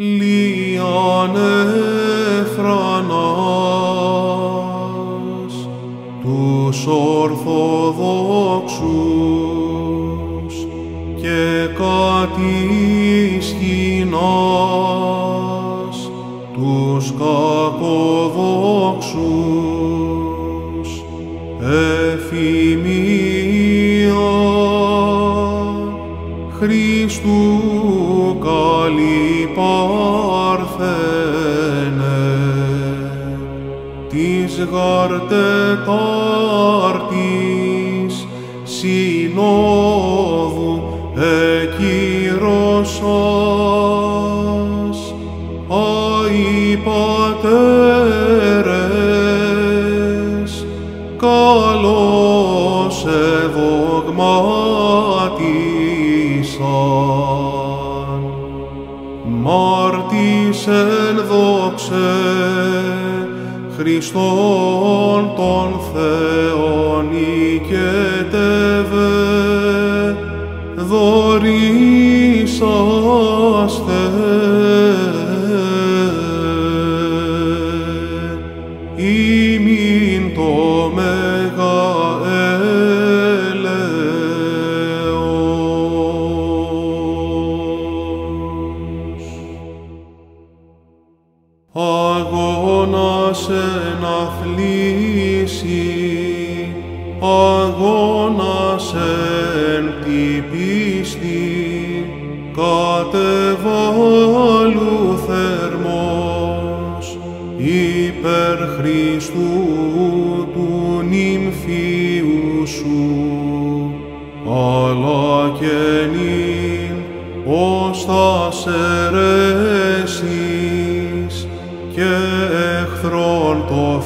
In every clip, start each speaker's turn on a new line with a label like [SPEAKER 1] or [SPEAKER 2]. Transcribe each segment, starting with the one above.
[SPEAKER 1] Λίαν εφρανάς τους Ορθοδόξους και κατησχυνάς τους κακοδόξους γάρτε τάρτης συνόδου εκύρωσας. Αϊ πατέρες, καλώς ευωγμάτισαν, μάρτης εν δόξε Χριστόν τον Θεόν οικετεύε, δωρήσαστε. Ημίν το με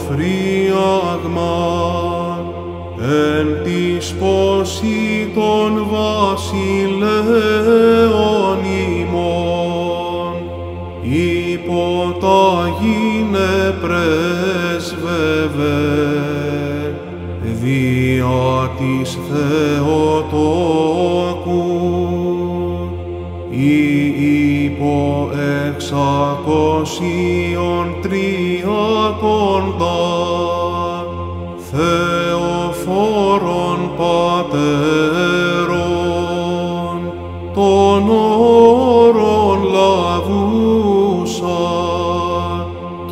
[SPEAKER 1] φρίαγμα εν της πόση των βασιλέων ημών υπό πρέσβευε διά της Θεοτόκου ή υπό εξακόσι των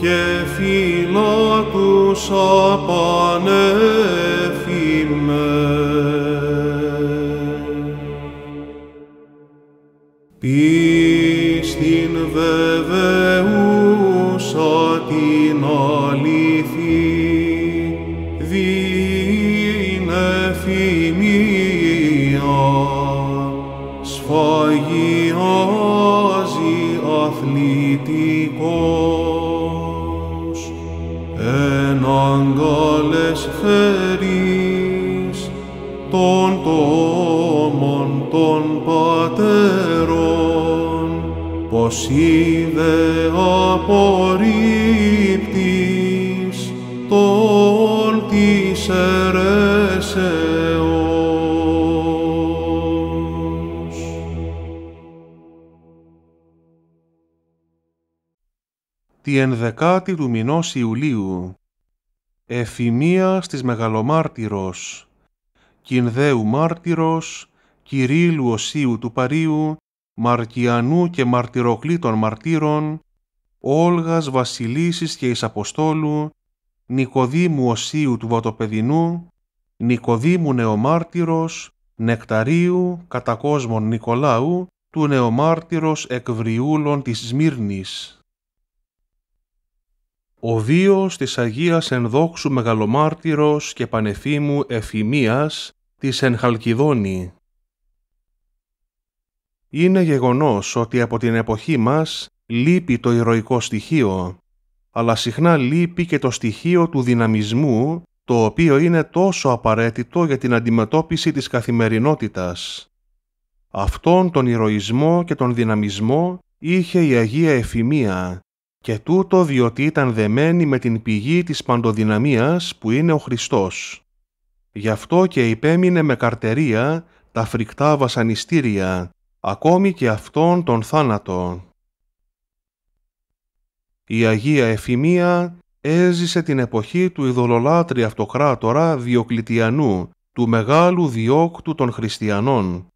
[SPEAKER 1] και φυλακούσαν πανέ όλες φέρεις των τόμων των πατέρων πως είδε απορρίπτης των της αιρέσεων.
[SPEAKER 2] τη ενδεκάτη του Ιουλίου, Εφημία της Μεγαλομάρτυρος, Κινδέου Μάρτυρος, Κυρίλου Οσίου του Παρίου, Μαρκιανού και Μαρτυροκλήτων Μαρτύρων, Όλγας Βασιλίσης και εις Αποστόλου, Νικοδήμου Οσίου του Βατοπεδινού, Νικοδήμου Νεομάρτυρος, Νεκταρίου, Κατακόσμων Νικολάου, του Νεομάρτυρος Εκβριούλων της Σμύρνης ο Δίος της Αγίας Ενδόξου Μεγαλομάρτυρος και Πανεφήμου Εφημίας της Ενχαλκιδόνη. Είναι γεγονός ότι από την εποχή μας λείπει το ηρωικό στοιχείο, αλλά συχνά λείπει και το στοιχείο του δυναμισμού, το οποίο είναι τόσο απαραίτητο για την αντιμετώπιση της καθημερινότητας. Αυτόν τον ηρωισμό και τον δυναμισμό είχε η Αγία Εφημία, και τούτο διότι ήταν δεμένη με την πηγή της παντοδυναμίας που είναι ο Χριστός. Γι' αυτό και υπέμεινε με καρτερία τα φρικτά βασανιστήρια, ακόμη και αυτόν τον θάνατο. Η Αγία Εφημία έζησε την εποχή του ειδωλολάτρη αυτοκράτορα Διοκλητιανού, του μεγάλου διόκτου των χριστιανών.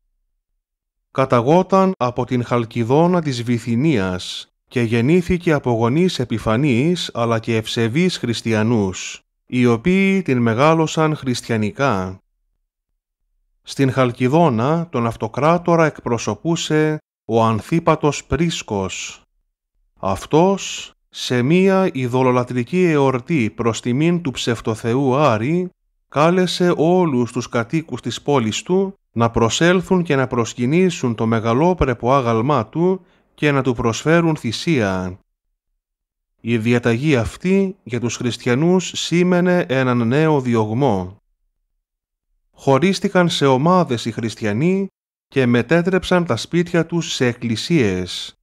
[SPEAKER 2] Καταγόταν από την Χαλκιδόνα της Βυθινίας, και γεννήθηκε από γονείς επιφανείς αλλά και ευσεβείς χριστιανούς, οι οποίοι την μεγάλωσαν χριστιανικά. Στην Χαλκιδόνα τον αυτοκράτορα εκπροσωπούσε ο Ανθίπατος Πρίσκος. Αυτός, σε μία ειδωλολατρική εορτή προς τιμήν του ψευτοθεού Άρη, κάλεσε όλους τους κατοίκους της πόλης του να προσέλθουν και να προσκυνήσουν το μεγαλόπρεπο άγαλμά του και να του προσφέρουν θυσία. Η διαταγή αυτή για τους χριστιανούς σήμαινε έναν νέο διωγμό. Χωρίστηκαν σε ομάδες οι χριστιανοί και μετέτρεψαν τα σπίτια τους σε εκκλησίες.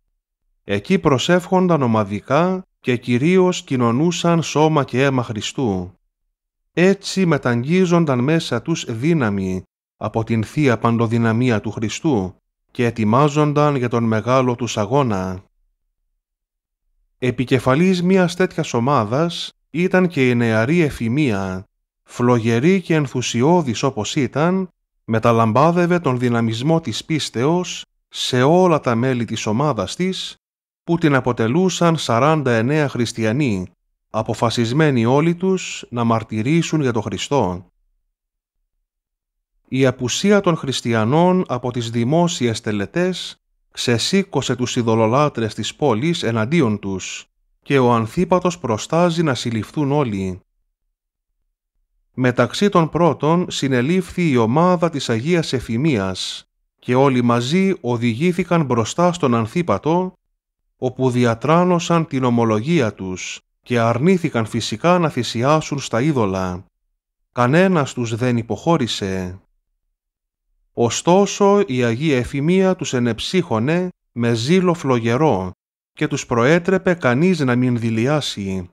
[SPEAKER 2] Εκεί προσεύχονταν ομαδικά και κυρίως κοινωνούσαν σώμα και αίμα Χριστού. Έτσι μεταγγίζονταν μέσα τους δύναμη από την Θεία Παντοδυναμία του Χριστού και ετοιμάζονταν για τον μεγάλο τους αγώνα. Επικεφαλής μιας τέτοιας ομάδας ήταν και η νεαρή Εφημία, φλογερή και ενθουσιώδης όπως ήταν, μεταλαμπάδευε τον δυναμισμό της πίστεως σε όλα τα μέλη της ομάδας της, που την αποτελούσαν 49 χριστιανοί, αποφασισμένοι όλοι τους να μαρτυρήσουν για τον Χριστό η απουσία των χριστιανών από τις δημόσιες τελετές ξεσήκωσε τους ειδωλολάτρες της πόλης εναντίον τους και ο Ανθίπατος προστάζει να συλληφθούν όλοι. Μεταξύ των πρώτων συνελήφθη η ομάδα της Αγίας Εφημίας και όλοι μαζί οδηγήθηκαν μπροστά στον Ανθίπατο όπου διατράνωσαν την ομολογία τους και αρνήθηκαν φυσικά να θυσιάσουν στα είδωλα. Κανένας τους δεν υποχώρησε. Ωστόσο η Αγία Εφημεία τους ενεψύχωνε με ζήλο φλογερό και τους προέτρεπε κανείς να μην δηλιάσει.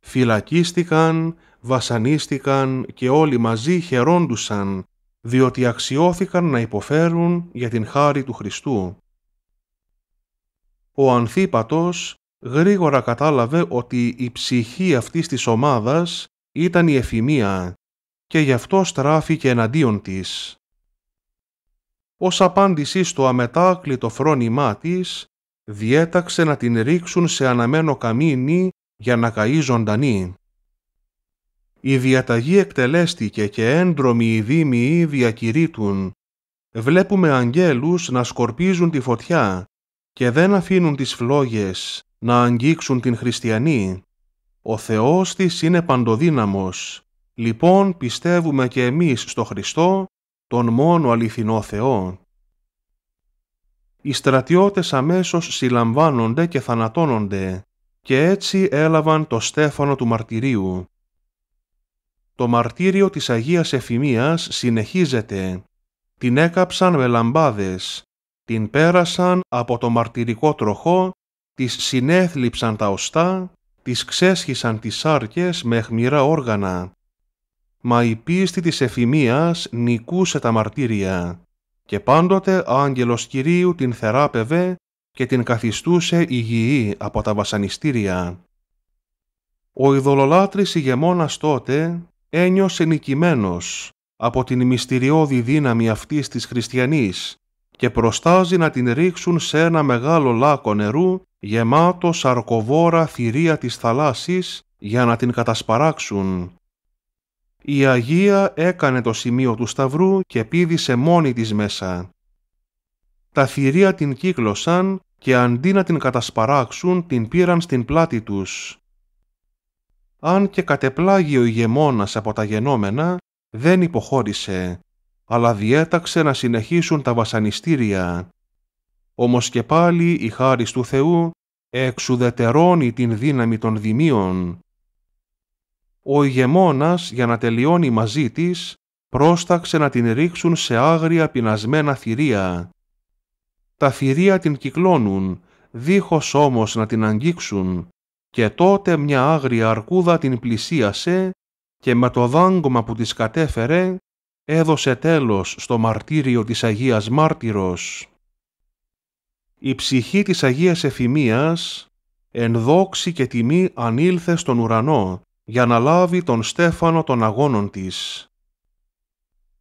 [SPEAKER 2] Φυλακίστηκαν, βασανίστηκαν και όλοι μαζί χαιρόντουσαν, διότι αξιώθηκαν να υποφέρουν για την χάρη του Χριστού. Ο Ανθίπατος γρήγορα κατάλαβε ότι η ψυχή αυτής της ομάδας ήταν η εφημεία και γι' αυτό στράφηκε εναντίον της. Ως απάντηση στο αμετάκλητο φρόνημά της, διέταξε να την ρίξουν σε αναμένο καμίνι για να καεί ζωντανή. Η διαταγή εκτελέστηκε και έντρομοι οι δήμοι διακηρύττουν. Βλέπουμε αγγέλους να σκορπίζουν τη φωτιά και δεν αφήνουν τις φλόγες να αγγίξουν την χριστιανή. Ο Θεός της είναι παντοδύναμος Λοιπόν πιστεύουμε και εμείς στο Χριστό, τον μόνο αληθινό Θεό. Οι στρατιώτες αμέσως συλλαμβάνονται και θανατώνονται και έτσι έλαβαν το στέφανο του μαρτυρίου. Το μαρτύριο της Αγίας Εφημίας συνεχίζεται. Την έκαψαν με λαμπάδες, την πέρασαν από το μαρτυρικό τροχό, τις συνέθλιψαν τα οστά, τις ξέσχισαν τις σάρκες με αιχμηρά όργανα μα η πίστη της εφημείας νικούσε τα μαρτύρια και πάντοτε άγγελος Κυρίου την θεράπευε και την καθιστούσε υγιή από τα βασανιστήρια. Ο ειδωλολάτρης ηγεμόνας τότε ένιωσε νικημένος από την μυστηριώδη δύναμη αυτής της χριστιανής και προστάζει να την ρίξουν σε ένα μεγάλο λάκο νερού γεμάτο σαρκοβόρα θηρία της θαλάσσης για να την κατασπαράξουν η Αγία έκανε το σημείο του σταυρού και πήδησε μόνη της μέσα. Τα θηρία την κύκλωσαν και αντί να την κατασπαράξουν την πήραν στην πλάτη τους. Αν και κατεπλάγει ο ηγεμόνας από τα γενόμενα, δεν υποχώρησε, αλλά διέταξε να συνεχίσουν τα βασανιστήρια. Όμως και πάλι η χάρις του Θεού εξουδετερώνει την δύναμη των δημίων ο ηγεμόνας για να τελειώνει μαζί της πρόσταξε να την ρίξουν σε άγρια πεινασμένα θηρία. Τα θηρία την κυκλώνουν, δίχως όμως να την αγγίξουν, και τότε μια άγρια αρκούδα την πλησίασε και με το δάγκωμα που της κατέφερε έδωσε τέλος στο μαρτύριο της Αγίας Μάρτυρος. Η ψυχή της Αγίας Εφημίας ενδόξη και τιμή ανήλθε στον ουρανό για να λάβει τον Στέφανο των αγώνων της.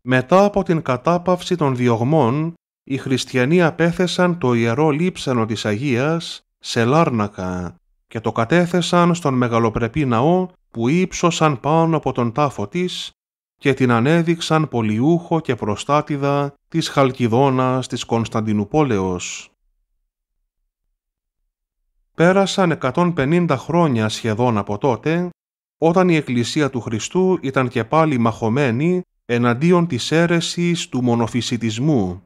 [SPEAKER 2] Μετά από την κατάπαυση των διωγμών, οι χριστιανοί απέθεσαν το ιερό λείψανο της Αγίας σε Λάρνακα και το κατέθεσαν στον μεγαλοπρεπή ναό που ύψωσαν πάνω από τον τάφο της και την ανέδειξαν πολιούχο και προστάτηδα της Χαλκιδόνας της Κωνσταντινούπολεως. Πέρασαν 150 χρόνια σχεδόν από τότε όταν η Εκκλησία του Χριστού ήταν και πάλι μαχωμένη εναντίον της αίρεσης του μονοφυσιτισμού.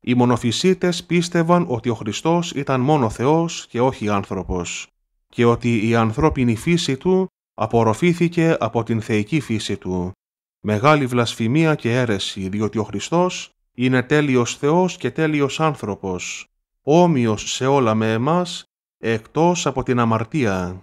[SPEAKER 2] Οι μονοφυσίτες πίστευαν ότι ο Χριστός ήταν μόνο Θεός και όχι άνθρωπος και ότι η ανθρώπινη φύση του απορροφήθηκε από την θεϊκή φύση του. Μεγάλη βλασφημία και αίρεση, διότι ο Χριστός είναι τέλειος Θεός και τέλειος άνθρωπος, όμοιος σε όλα με εμάς, εκτός από την αμαρτία.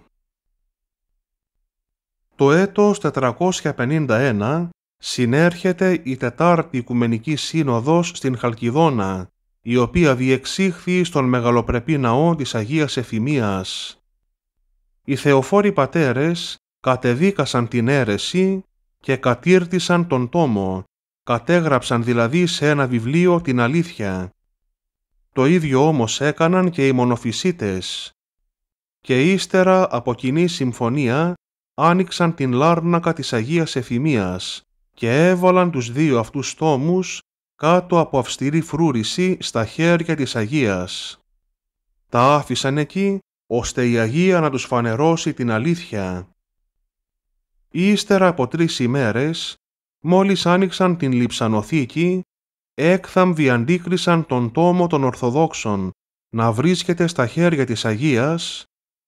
[SPEAKER 2] Το έτος 451 συνέρχεται η Τετάρτη Οικουμενική Σύνοδος στην Χαλκιδόνα, η οποία διεξήχθη στον μεγαλοπρεπή ναό της Αγίας Εφημίας. Οι θεοφόροι πατέρες κατεδίκασαν την αίρεση και κατήρτισαν τον τόμο, κατέγραψαν δηλαδή σε ένα βιβλίο την αλήθεια. Το ίδιο όμως έκαναν και οι μονοφυσίτες. Και ύστερα από κοινή συμφωνία άνοιξαν την λάρνακα της Αγίας Εφημίας και έβαλαν τους δύο αυτούς τόμους κάτω από αυστηρή φρούρηση στα χέρια της Αγίας. Τα άφησαν εκεί, ώστε η Αγία να τους φανερώσει την αλήθεια. Ύστερα από τρεις ημέρες, μόλις άνοιξαν την λιψανοθήκη, έκθαμβοι αντίκρισαν τον τόμο των Ορθοδόξων να βρίσκεται στα χέρια της Αγίας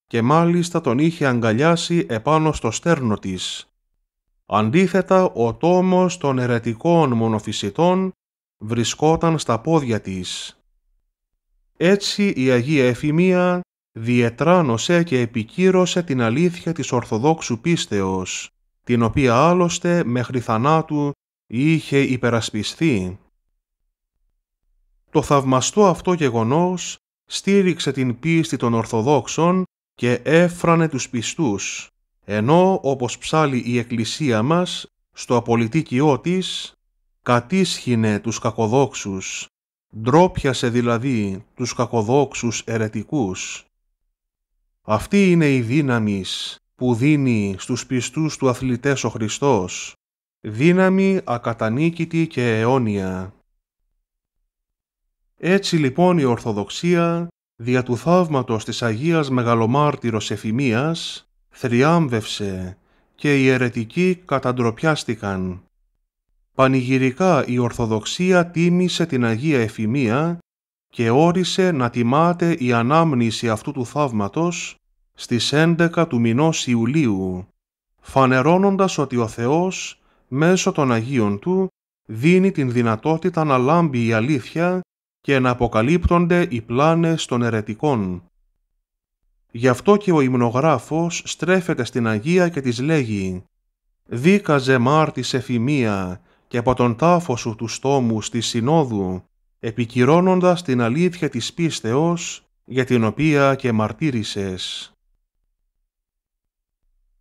[SPEAKER 2] και μάλιστα τον είχε αγκαλιάσει επάνω στο στέρνο της. Αντίθετα, ο τόμος των ερετικών μονοφυσιτών βρισκόταν στα πόδια της. Έτσι η Αγία Εφημία διετράνωσε και επικύρωσε την αλήθεια της Ορθοδόξου πίστεως, την οποία άλλωστε μέχρι θανάτου είχε υπερασπιστεί. Το θαυμαστό αυτό γεγονός στήριξε την πίστη των Ορθοδόξων και έφρανε τους πιστούς, ενώ όπως ψάλει η Εκκλησία μας στο απολυτίκιό της κατήσχυνε τους κακοδόξους, ντρόπιασε δηλαδή τους κακοδόξους ερετικούς. Αυτή είναι η δύναμη που δίνει στους πιστούς του αθλητές ο Χριστός, δύναμη ακατανίκητη και αιώνια. Έτσι λοιπόν η Ορθοδοξία δια του θαύματος της Αγίας Μεγαλομάρτυρος Εφημίας, θριάμβευσε και οι αιρετικοί καταντροπιάστηκαν. Πανηγυρικά η Ορθοδοξία τίμησε την Αγία Εφημία και όρισε να τιμάται η ανάμνηση αυτού του θαύματος στις 11 του μηνός Ιουλίου, φανερώνοντας ότι ο Θεός μέσω των Αγίων Του δίνει την δυνατότητα να λάμπει η αλήθεια και να αποκαλύπτονται οι πλάνες των ερετικών. Γι' αυτό και ο υμνογράφος στρέφεται στην Αγία και της λέγει «Δίκαζε μάρτης εφημεία και από τον τάφο σου τους στόμου στη συνόδου, επικυρώνοντας την αλήθεια της πίστεως, για την οποία και μαρτύρησες».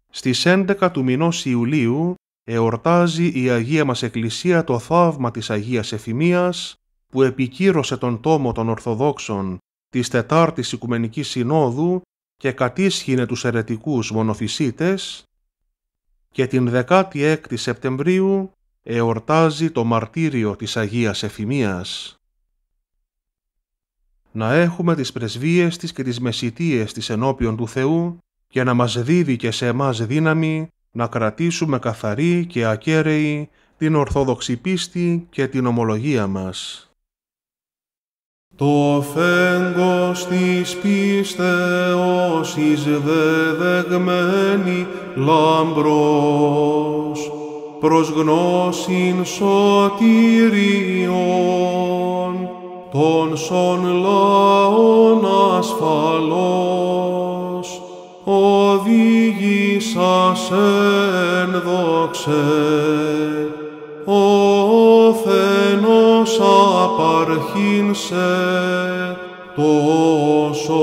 [SPEAKER 2] Στις 11 του μηνός Ιουλίου εορτάζει η Αγία μας Εκκλησία το θαύμα της Αγίας Εφημίας που επικύρωσε τον τόμο των Ορθοδόξων της Τετάρτης Οικουμενικής Συνόδου και κατήσχυνε τους ερετικούς μονοφυσίτες και την 16η Σεπτεμβρίου εορτάζει το μαρτύριο της Αγίας Εφημίας. Να έχουμε τις πρεσβείες της και τις μεσητείες της ενώπιον του Θεού και να μας δίδει και σε εμάς δύναμη να κρατήσουμε καθαρή και ακέραιη την ορθόδοξη πίστη και την ομολογία μας. Το φέγγος της πίστεως εις δεδεγμένη
[SPEAKER 1] λαμπρός, προς γνώσιν σωτηρίων, των σων λαών ασφαλός, οδήγησας εν δόξε, ο σε τόσο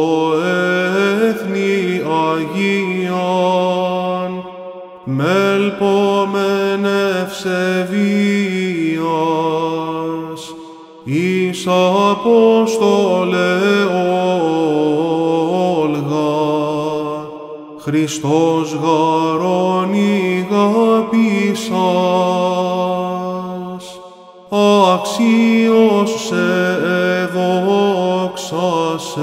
[SPEAKER 1] έθνη Αγίαν μελπόμεν ευσεβίας εις Απόστολε Όλγα Χριστός γαρών ηγαπησαν Υπότιτλοι σε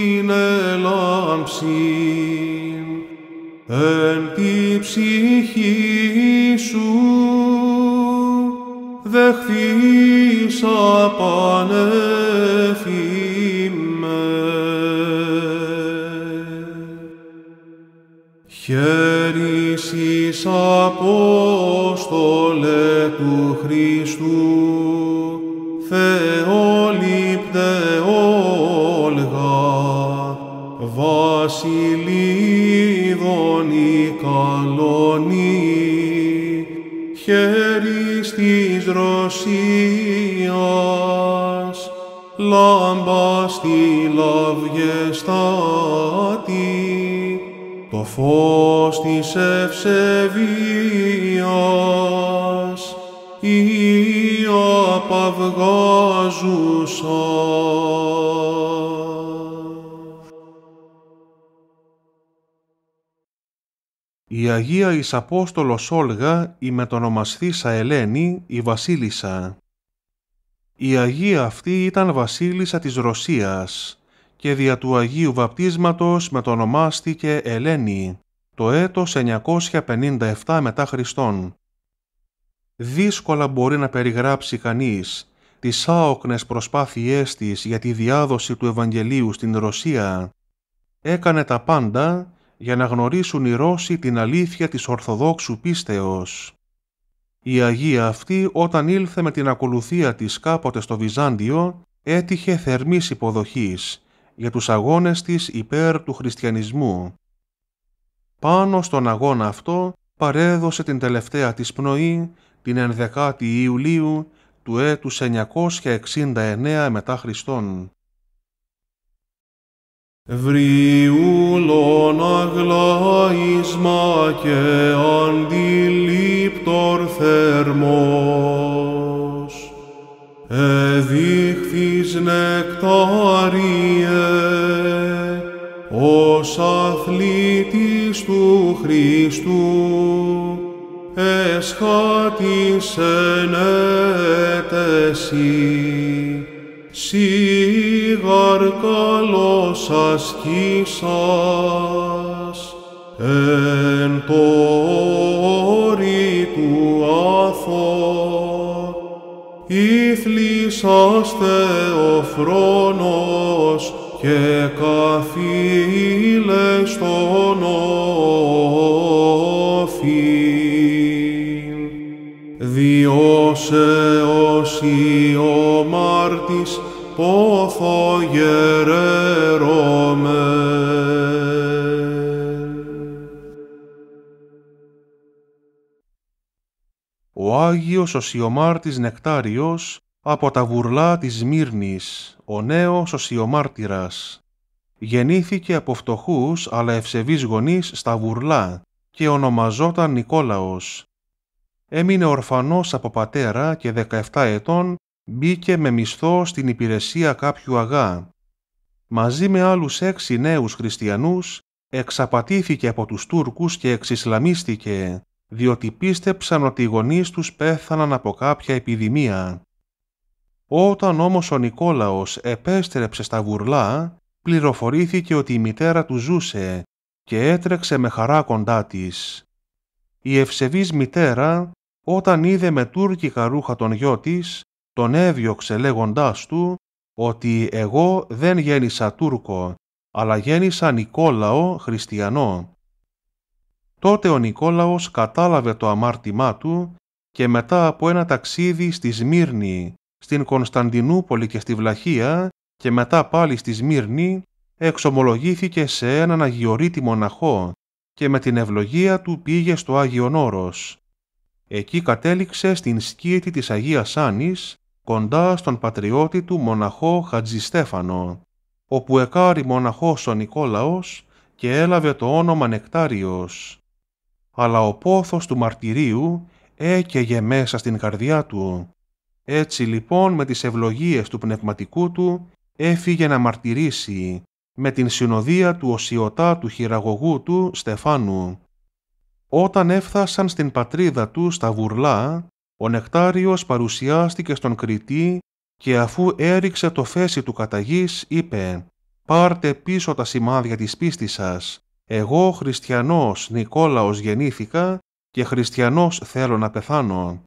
[SPEAKER 1] την ελάμψη εν τη ψυχή σου δεχθείς απανεφήμες. Χαίρεις εις Απόστολε του Χριστού η καλονή χέρι της Ρωσίας λάμπα στη λαυγεστάτη το φως της ευσεβίας η απαυγάζουσα.
[SPEAKER 2] η Αγία εις Απόστολος Όλγα, η μετονομαστήσα Ελένη, η Βασίλισσα. Η Αγία αυτή ήταν Βασίλισσα της Ρωσίας και δια του Αγίου Βαπτίσματος μετονομάστηκε Ελένη το έτος 957 μετά Χριστόν. Δύσκολα μπορεί να περιγράψει κανείς τις άοκνες προσπάθειές της για τη διάδοση του Ευαγγελίου στην Ρωσία. Έκανε τα πάντα για να γνωρίσουν οι Ρώσοι την αλήθεια της Ορθοδόξου πίστεως. Η Αγία αυτή όταν ήλθε με την ακολουθία της κάποτε στο Βυζάντιο έτυχε θερμής υποδοχής για τους αγώνες της υπέρ του χριστιανισμού. Πάνω στον αγώνα αυτό παρέδωσε την τελευταία της πνοή την 11η Ιουλίου του έτους 969 μετά Χριστόν. Βριούλον
[SPEAKER 1] αγλάισμα και αντιλήπτορ θερμός, εδείχθης νεκτάριε, ως αθλητής του Χριστού, εσχάτησεν ετεσί, καλός ασκήσας, εν το όρι του άθω, ήθλησας Θεοφρόνος και καθήλες τον όφιν. Διώσε
[SPEAKER 2] Άγιος ο Σιωμάρτης Νεκτάριος, από τα βουρλά της Μύρνης, ο νέος ο Γεννήθηκε από φτωχούς αλλά ευσεβείς γονείς στα βουρλά και ονομαζόταν Νικόλαος. Έμεινε ορφανός από πατέρα και 17 ετών μπήκε με μισθό στην υπηρεσία κάποιου αγά. Μαζί με άλλους έξι νέους χριστιανούς εξαπατήθηκε από τους Τούρκους και εξισλαμίστηκε διότι πίστεψαν ότι οι γονείς τους πέθαναν από κάποια επιδημία. Όταν όμως ο Νικόλαος επέστρεψε στα βουρλά, πληροφορήθηκε ότι η μητέρα του ζούσε και έτρεξε με χαρά κοντά της. Η ευσεβής μητέρα, όταν είδε με τουρκικά ρούχα τον γιο της, τον έδιωξε λέγοντάς του ότι «εγώ δεν γέννησα Τούρκο, αλλά γέννησα Νικόλαο χριστιανό». Τότε ο Νικόλαος κατάλαβε το αμάρτημά του και μετά από ένα ταξίδι στη Σμύρνη, στην Κωνσταντινούπολη και στη Βλαχία και μετά πάλι στη Σμύρνη, εξομολογήθηκε σε έναν αγιορείτη μοναχό και με την ευλογία του πήγε στο Άγιον Όρος. Εκεί κατέληξε στην σκήτη της Αγίας Άνης, κοντά στον πατριώτη του μοναχό Χατζιστέφανο, όπου εκάρει μοναχός ο Νικόλαος και έλαβε το όνομα Νεκτάριος αλλά ο πόθος του μαρτυρίου έκαιγε μέσα στην καρδιά του. Έτσι λοιπόν με τις ευλογίες του πνευματικού του έφυγε να μαρτυρήσει με την συνοδεία του οσιωτά του χειραγωγού του Στεφάνου. Όταν έφτασαν στην πατρίδα του στα Βουρλά, ο Νεκτάριος παρουσιάστηκε στον Κριτή και αφού έριξε το φέση του καταγής είπε «Πάρτε πίσω τα σημάδια της πίστης σας, «Εγώ χριστιανός Νικόλαος γεννήθηκα και χριστιανός θέλω να πεθάνω».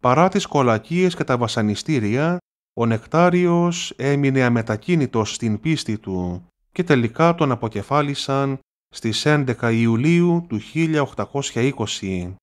[SPEAKER 2] Παρά τις κολακίες και τα βασανιστήρια, ο Νεκτάριος έμεινε αμετακίνητος στην πίστη του και τελικά τον αποκεφάλισαν στις 11 Ιουλίου του 1820.